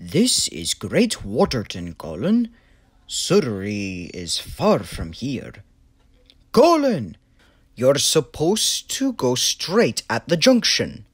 This is Great Waterton, Colin. Surrey is far from here. Colin! You're supposed to go straight at the junction.